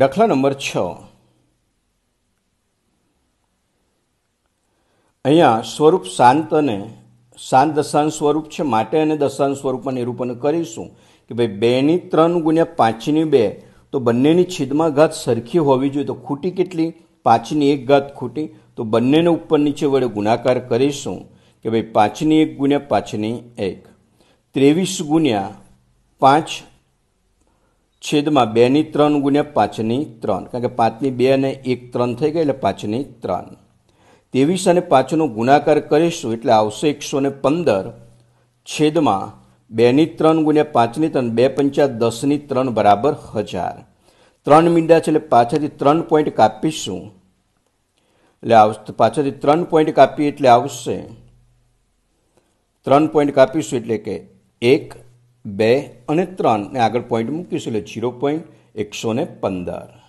દાખલા નંબર છ અહીંયા સ્વરૂપ શાંત અને શાંત દશાંશ સ્વરૂપ છે માટે અને દશાંશ સ્વરૂપમાં નિરૂપણ કરીશું કે ભાઈ બેની ત્રણ ગુણ્યા પાંચની બે તો બંનેની છેદમાં ઘાત સરખી હોવી જોઈએ તો ખૂટી કેટલી પાંચની એક ઘાત ખૂટી તો બંનેને ઉપર નીચે વડે ગુણાકાર કરીશું કે ભાઈ પાંચની એક ગુણ્યા પાંચની એક ત્રેવીસ ગુણ્યા પાંચ છેદમાં બેની ત્રણ ગુણ્યા પાંચની ત્રણ કારણ કે પાંચની બે અને એક ત્રણ થઈ ગઈ એટલે પાંચની ત્રણ ત્રેવીસ અને પાંચનો ગુણાકાર કરીશું એટલે આવશે એકસો ને પંદર છેદમાં બેની ત્રણ ગુણ્યા પાંચની ત્રણ બે પંચા દસની ત્રણ બરાબર હજાર ત્રણ મીંડા છે એટલે પાછળથી ત્રણ પોઈન્ટ કાપીશું એટલે આવશે પાછળથી ત્રણ પોઈન્ટ કાપીએ એટલે આવશે ત્રણ પોઈન્ટ કાપીશું એટલે કે એક બે અને ત્રણ ત્રણને આગળ પોઈન્ટ મૂકીશું એટલે જીરો પોઈન્ટ એકસો ને પંદર